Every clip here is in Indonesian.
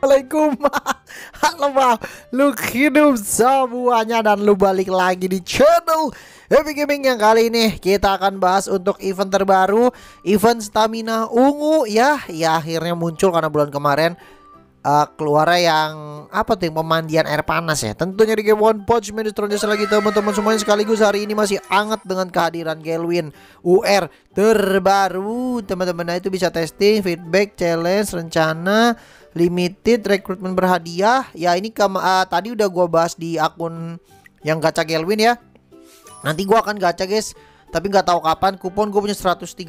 Assalamualaikum Halo lu hidup semuanya dan lu balik lagi di channel Happy Gaming yang kali ini kita akan bahas untuk event terbaru Event Stamina Ungu ya Ya akhirnya muncul karena bulan kemarin uh, keluarnya yang apa tuh yang pemandian air panas ya. Tentunya di game One Punch Man terus lagi teman-teman semuanya sekaligus hari ini masih hangat dengan kehadiran Gelwin UR terbaru. Teman-teman nah itu bisa testing, feedback, challenge, rencana, limited, rekrutmen berhadiah. Ya ini ke, uh, eh, tadi udah gua bahas di akun yang gacha Gelwin ya. Nanti gua akan gacha guys tapi nggak tahu kapan kupon gue punya 134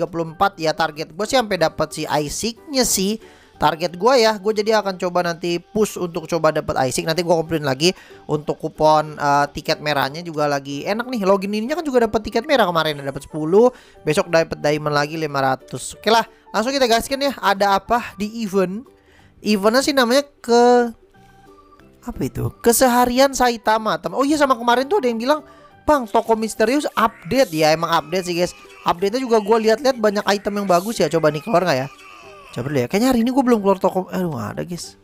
ya target gue sih sampai dapat si Isaac-nya sih target gue ya gue jadi akan coba nanti push untuk coba dapat Isaac. nanti gue komplain lagi untuk kupon uh, tiket merahnya juga lagi enak nih login ininya kan juga dapat tiket merah kemarin dapat 10 besok dapat diamond lagi 500 oke lah langsung kita gaskin ya ada apa di event eventnya sih namanya ke apa itu keseharian Saitama teman oh iya sama kemarin tuh ada yang bilang Bang, toko misterius update ya, emang update sih guys. Update-nya juga gue lihat-lihat banyak item yang bagus ya. Coba nih keluar nggak ya? Coba dulu ya. Kayaknya hari ini gue belum keluar toko. Aduh gak ada guys.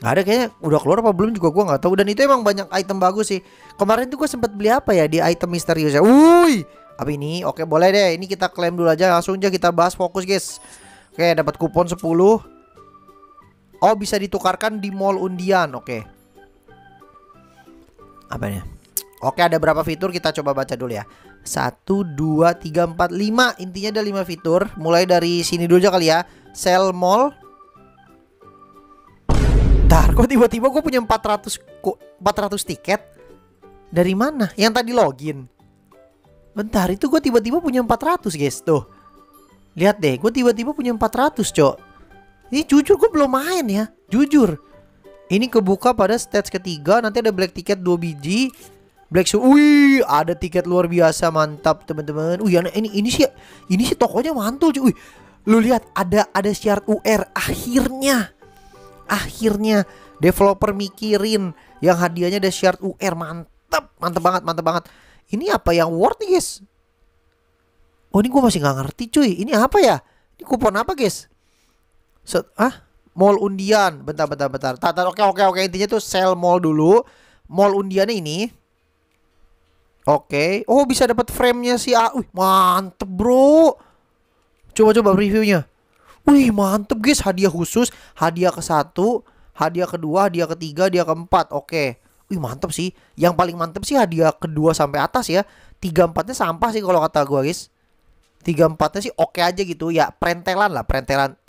Gak ada kayaknya udah keluar apa belum juga gue gak tahu dan itu emang banyak item bagus sih. Kemarin tuh gue sempet beli apa ya di item misterius ya. Wuih, apa ini? Oke boleh deh. Ini kita klaim dulu aja langsung aja kita bahas fokus guys. Oke dapat kupon 10 Oh bisa ditukarkan di mall undian. Oke. Apa ini? Oke ada berapa fitur kita coba baca dulu ya satu dua tiga empat lima Intinya ada lima fitur Mulai dari sini dulu aja kali ya sell mall Ntar kok tiba-tiba gue punya 400 400 tiket? Dari mana? Yang tadi login. Bentar, itu gue tiba-tiba punya 400, guys. Tuh. Lihat deh, gue tiba-tiba punya 400, Cok. Ini jujur gue belum main ya. Jujur. Ini kebuka pada stage ketiga, nanti ada black ticket 2 biji. Black Shoe. Wih, ada tiket luar biasa, mantap, teman-teman. Wih, ini ini sih ini sih tokonya mantul, cuy. Wih, lu lihat ada ada syarat UR akhirnya akhirnya developer mikirin yang hadiahnya ada syarat UR mantep mantep banget mantep banget ini apa yang worth guys oh ini gue masih nggak ngerti cuy ini apa ya ini kupon apa guys Set, ah mall undian bentar bentar bentar tata oke oke oke intinya tuh sell mall dulu mall undiannya ini oke okay. oh bisa dapat frame nya sih ah wih mantep bro Coba-coba reviewnya. Wih mantep guys hadiah khusus Hadiah ke satu Hadiah kedua Hadiah ketiga Hadiah keempat Oke Wih mantep sih Yang paling mantep sih hadiah kedua sampai atas ya Tiga empatnya sampah sih kalau kata gue guys Tiga empatnya sih oke aja gitu Ya perentelan lah perentelan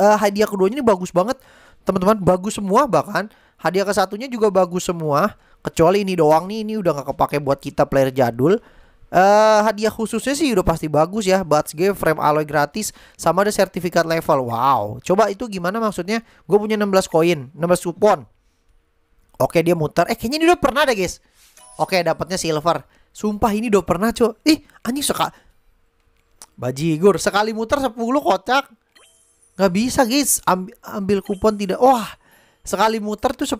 uh, eh, Hadiah keduanya ini bagus banget Teman-teman bagus semua bahkan Hadiah ke satunya juga bagus semua Kecuali ini doang nih Ini udah gak kepake buat kita player jadul Uh, hadiah khususnya sih udah pasti bagus ya Buds game frame alloy gratis Sama ada sertifikat level Wow Coba itu gimana maksudnya Gue punya 16 koin 16 kupon Oke dia muter Eh kayaknya ini udah pernah deh guys Oke dapatnya silver Sumpah ini udah pernah cok Ih anjing suka Bajigur Sekali muter 10 kocak Gak bisa guys Ambil, ambil kupon tidak Wah Sekali muter tuh 10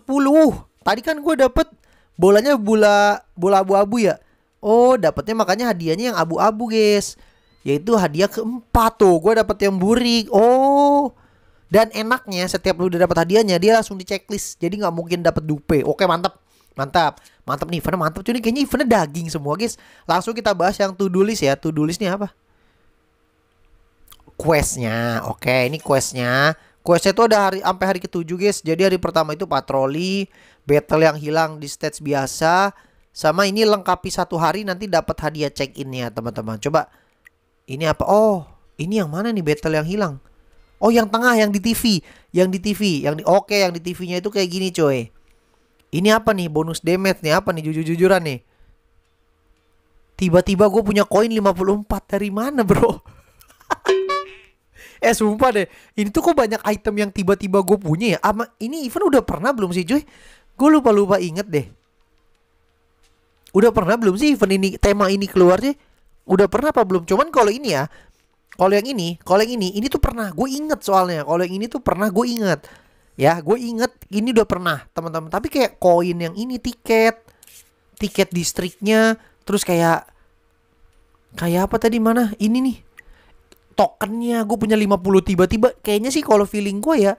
Tadi kan gue dapet Bolanya bola Bola abu-abu ya Oh, dapatnya makanya hadiahnya yang abu-abu, guys. Yaitu hadiah keempat tuh. Gue dapet yang burik. Oh. Dan enaknya setiap lu udah dapat hadiahnya dia langsung di checklist. Jadi nggak mungkin dapat dupe. Oke, mantap. Mantap. Mantap nih eventnya mantap. Cuman kayaknya eventnya daging semua, guys. Langsung kita bahas yang to do list ya. To do list nih apa? Questnya. Oke, ini questnya. Questnya itu ada hari sampai hari ketujuh, guys. Jadi hari pertama itu patroli, battle yang hilang di stage biasa, sama ini lengkapi satu hari nanti dapat hadiah check in ya teman-teman. Coba ini apa? Oh, ini yang mana nih battle yang hilang? Oh, yang tengah yang di TV, yang di TV, yang di oke okay, yang di TV-nya itu kayak gini, coy. Ini apa nih bonus damage nih? Apa nih jujur-jujuran nih? Tiba-tiba gue punya koin 54 dari mana, bro? eh sumpah deh, ini tuh kok banyak item yang tiba-tiba gue punya ya. Ama ini event udah pernah belum sih, cuy? Gue lupa-lupa inget deh udah pernah belum sih event ini tema ini keluar sih? Udah pernah apa belum? Cuman kalau ini ya, kalau yang ini, kalau yang ini, ini tuh pernah. Gue inget soalnya. Kalau yang ini tuh pernah gue inget. Ya, gue inget ini udah pernah teman-teman. Tapi kayak koin yang ini tiket, tiket distriknya, terus kayak kayak apa tadi mana? Ini nih tokennya gue punya 50 tiba-tiba kayaknya sih kalau feeling gue ya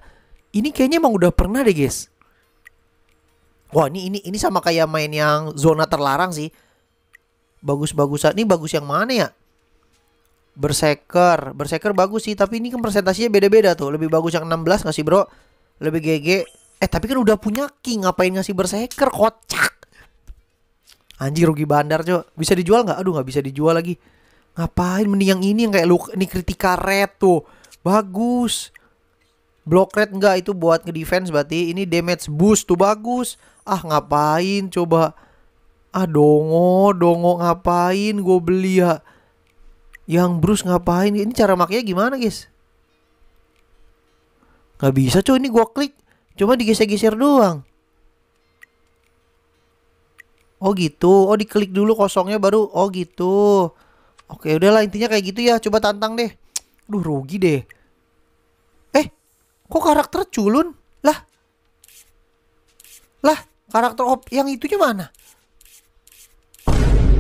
ini kayaknya emang udah pernah deh guys Wah ini ini ini sama kayak main yang zona terlarang sih. Bagus-bagusan. Ini bagus yang mana ya? Berseker. Berseker bagus sih. Tapi ini kan presentasinya beda-beda tuh. Lebih bagus yang 16 nggak sih bro? Lebih GG. Eh tapi kan udah punya king. Ngapain ngasih berseker? Kocak. Anjir rugi bandar coba. Bisa dijual nggak? Aduh nggak bisa dijual lagi. Ngapain? Mending yang ini yang kayak lu ini kritika red tuh. Bagus. Block red nggak itu buat defense berarti ini damage boost tuh bagus ah ngapain coba ah dongo dongo ngapain gue beli ya yang Bruce ngapain ini cara makanya gimana guys Gak bisa cuy ini gue klik cuma digeser-geser doang oh gitu oh diklik dulu kosongnya baru oh gitu oke udahlah intinya kayak gitu ya coba tantang deh duh rugi deh eh kok karakter culun lah lah Karakter op yang itunya mana?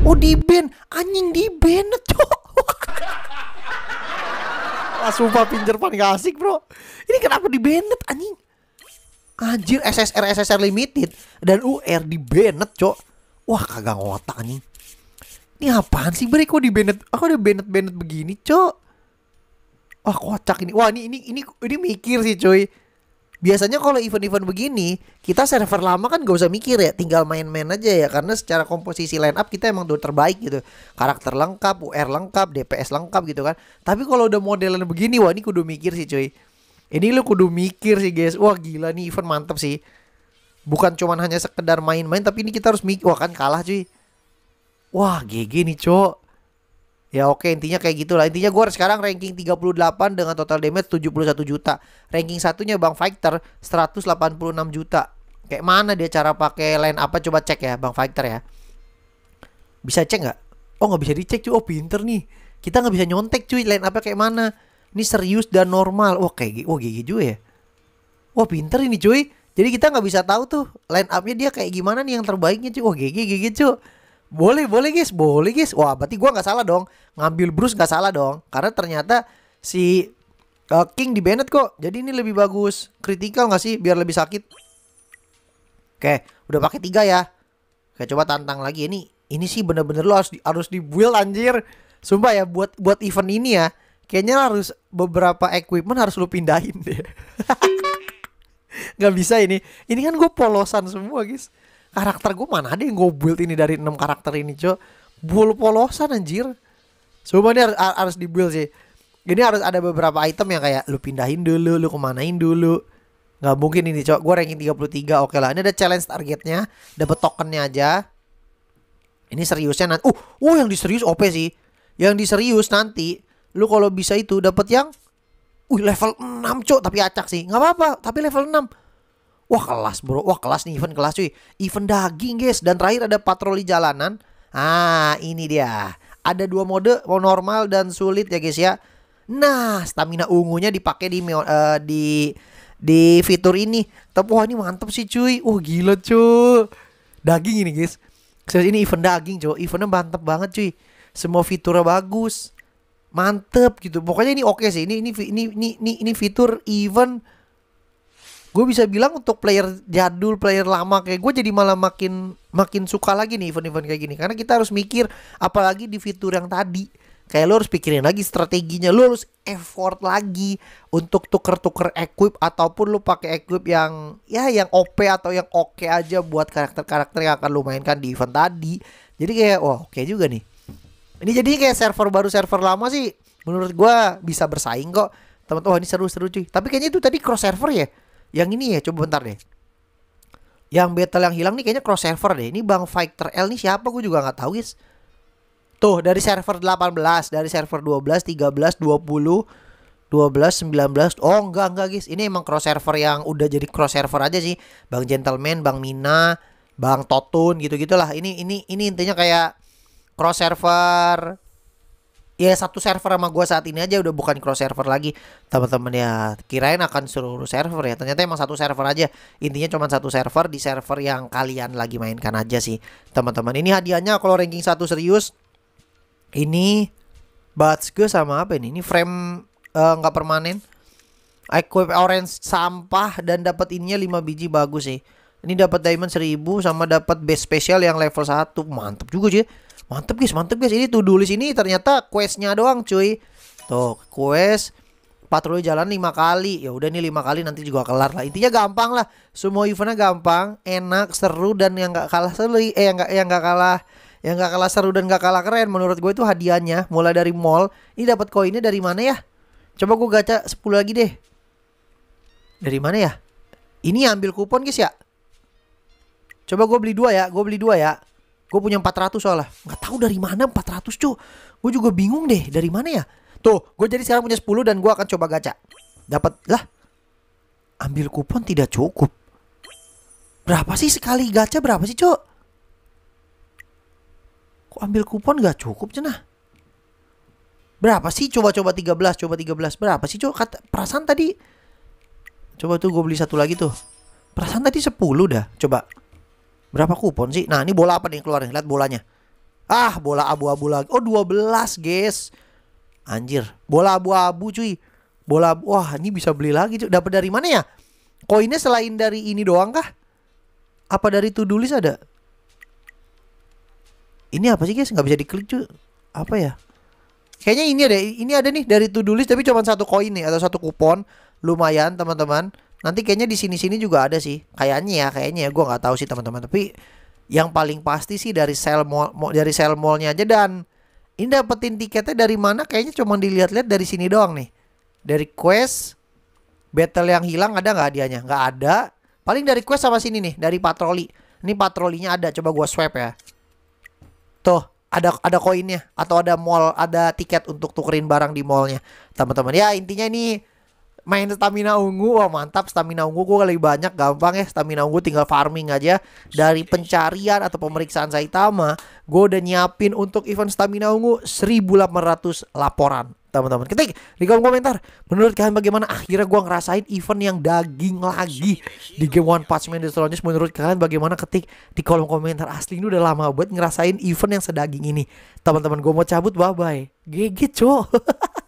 Oh di ban, anjing di band, cok. Ah, sumpah pinjer pan gak asik bro Ini kenapa di banet, anjing Anjir SSR SSR Limited Dan UR di banet, cok Wah kagak ngotak anjing Ini apaan sih bre kok di banet? Aku ada banet banet begini cok Wah kocak ini Wah ini ini ini, ini mikir sih coy biasanya kalau event-event begini kita server lama kan gak usah mikir ya tinggal main-main aja ya karena secara komposisi line up kita emang udah terbaik gitu karakter lengkap UR lengkap DPS lengkap gitu kan tapi kalau udah modelan begini wah ini kudu mikir sih cuy ini lu kudu mikir sih guys wah gila nih event mantep sih bukan cuman hanya sekedar main-main tapi ini kita harus mikir wah kan kalah cuy wah GG nih cok Ya oke okay, intinya kayak gitulah. Intinya gue sekarang ranking 38 dengan total damage 71 juta. Ranking satunya Bang Fighter 186 juta. Kayak mana dia cara pakai line apa coba cek ya Bang Fighter ya. Bisa cek nggak? Oh nggak bisa dicek cuy. Oh pinter nih. Kita nggak bisa nyontek cuy line apa kayak mana. Ini serius dan normal. Wah kayak wah gigi juga ya. Wah pinter ini cuy. Jadi kita nggak bisa tahu tuh line upnya dia kayak gimana nih yang terbaiknya cuy. Wah gigi gigi cuy. Boleh, boleh guys, boleh guys. Wah, berarti gua nggak salah dong. Ngambil Bruce nggak salah dong. Karena ternyata si uh, King di Bennett kok. Jadi ini lebih bagus. Kritikal nggak sih biar lebih sakit? Oke, udah pakai tiga ya. Oke, coba tantang lagi ini. Ini sih bener-bener lo harus di, harus dibuild anjir. Sumpah ya buat buat event ini ya. Kayaknya harus beberapa equipment harus lo pindahin deh. nggak bisa ini. Ini kan gue polosan semua, guys karakter gue mana ada yang gue build ini dari enam karakter ini cuy Bulu polosan anjir semua ini harus, harus dibuild sih ini harus ada beberapa item yang kayak lu pindahin dulu lu kemanain dulu Gak mungkin ini cok gue ranking 33 oke okay lah ini ada challenge targetnya dapat tokennya aja ini seriusnya nanti uh uh yang diserius op sih yang diserius nanti lu kalau bisa itu dapat yang Wih uh, level 6 cok tapi acak sih nggak apa-apa tapi level 6 Wah kelas bro, wah kelas nih event kelas cuy Event daging guys Dan terakhir ada patroli jalanan Ah ini dia Ada dua mode, normal dan sulit ya guys ya Nah stamina ungunya dipakai di, uh, di di fitur ini Tapi wah ini mantep sih cuy Wah uh, gila cuy Daging ini guys Serius ini event daging cuy Eventnya mantep banget cuy Semua fiturnya bagus Mantep gitu Pokoknya ini oke okay sih Ini ini ini ini, ini, ini fitur event gue bisa bilang untuk player jadul, player lama kayak gue jadi malah makin makin suka lagi nih event-event kayak gini karena kita harus mikir apalagi di fitur yang tadi kayak lo harus pikirin lagi strateginya lo harus effort lagi untuk tuker-tuker equip ataupun lo pakai equip yang ya yang OP atau yang oke okay aja buat karakter-karakter yang akan lo mainkan di event tadi jadi kayak wah oke okay juga nih ini jadi kayak server baru server lama sih menurut gue bisa bersaing kok teman-teman oh, ini seru-seru cuy tapi kayaknya itu tadi cross server ya yang ini ya coba bentar deh. Yang battle yang hilang nih kayaknya cross server deh. Ini Bang Fighter L nih siapa gue juga gak tahu guys. Tuh dari server 18, dari server 12, 13, 20, 12, 19 Oh enggak enggak guys Ini emang cross server yang udah jadi cross server aja sih Bang Gentleman, Bang Mina, Bang Totun gitu-gitulah Ini ini ini intinya kayak cross server ya satu server sama gue saat ini aja udah bukan cross server lagi teman-teman ya kirain akan seluruh server ya ternyata emang satu server aja intinya cuma satu server di server yang kalian lagi mainkan aja sih teman-teman ini hadiahnya kalau ranking satu serius ini batch gue sama apa ini ini frame eh, nggak uh, permanen equip orange sampah dan dapat ininya 5 biji bagus sih ini dapat diamond 1000 sama dapat base special yang level 1 mantap juga sih mantep guys mantep guys ini to do list ini ternyata questnya doang cuy tuh quest patroli jalan lima kali ya udah nih lima kali nanti juga kelar lah intinya gampang lah semua eventnya gampang enak seru dan yang nggak kalah seru eh yang nggak yang nggak kalah yang nggak kalah seru dan nggak kalah keren menurut gue itu hadiahnya mulai dari mall ini dapat koinnya dari mana ya coba gue gaca 10 lagi deh dari mana ya ini ambil kupon guys ya coba gue beli dua ya gue beli dua ya Gue punya 400 soalnya. Gak tahu dari mana 400 cu. Gue juga bingung deh dari mana ya. Tuh, gue jadi sekarang punya 10 dan gue akan coba gacha. Dapat lah. Ambil kupon tidak cukup. Berapa sih sekali gacha berapa sih cu? Kok ambil kupon gak cukup cenah? Berapa sih coba-coba 13, coba 13 Berapa sih cu? Kata, perasaan tadi Coba tuh gue beli satu lagi tuh Perasaan tadi 10 dah Coba Berapa kupon sih? Nah, ini bola apa nih keluar nih? Lihat bolanya. Ah, bola abu-abu lagi. Oh, 12, guys. Anjir, bola abu-abu cuy. Bola wah, ini bisa beli lagi cuy. Dapat dari mana ya? Koinnya selain dari ini doang kah? Apa dari Tudulis ada? Ini apa sih guys? Gak bisa diklik cuy. Apa ya? Kayaknya ini ada, ini ada nih dari Tudulis tapi cuma satu koin nih atau satu kupon. Lumayan, teman-teman. Nanti kayaknya di sini-sini juga ada sih. Kayaknya ya, kayaknya ya. Gue nggak tahu sih teman-teman. Tapi yang paling pasti sih dari sel mall, dari sel mallnya aja dan ini dapetin tiketnya dari mana? Kayaknya cuma dilihat-lihat dari sini doang nih. Dari quest battle yang hilang ada nggak hadiahnya? Nggak ada. Paling dari quest sama sini nih, dari patroli. Ini patrolinya ada. Coba gue swipe ya. Tuh, ada ada koinnya atau ada mall ada tiket untuk tukerin barang di mallnya teman-teman ya intinya ini main stamina ungu wah mantap stamina ungu gue lebih banyak gampang ya stamina ungu tinggal farming aja dari pencarian atau pemeriksaan Saitama gue udah nyiapin untuk event stamina ungu 1800 laporan teman-teman ketik di kolom komentar menurut kalian bagaimana akhirnya gue ngerasain event yang daging lagi di game One Punch Man The menurut kalian bagaimana ketik di kolom komentar asli ini udah lama buat ngerasain event yang sedaging ini teman-teman gue mau cabut bye bye gigit cok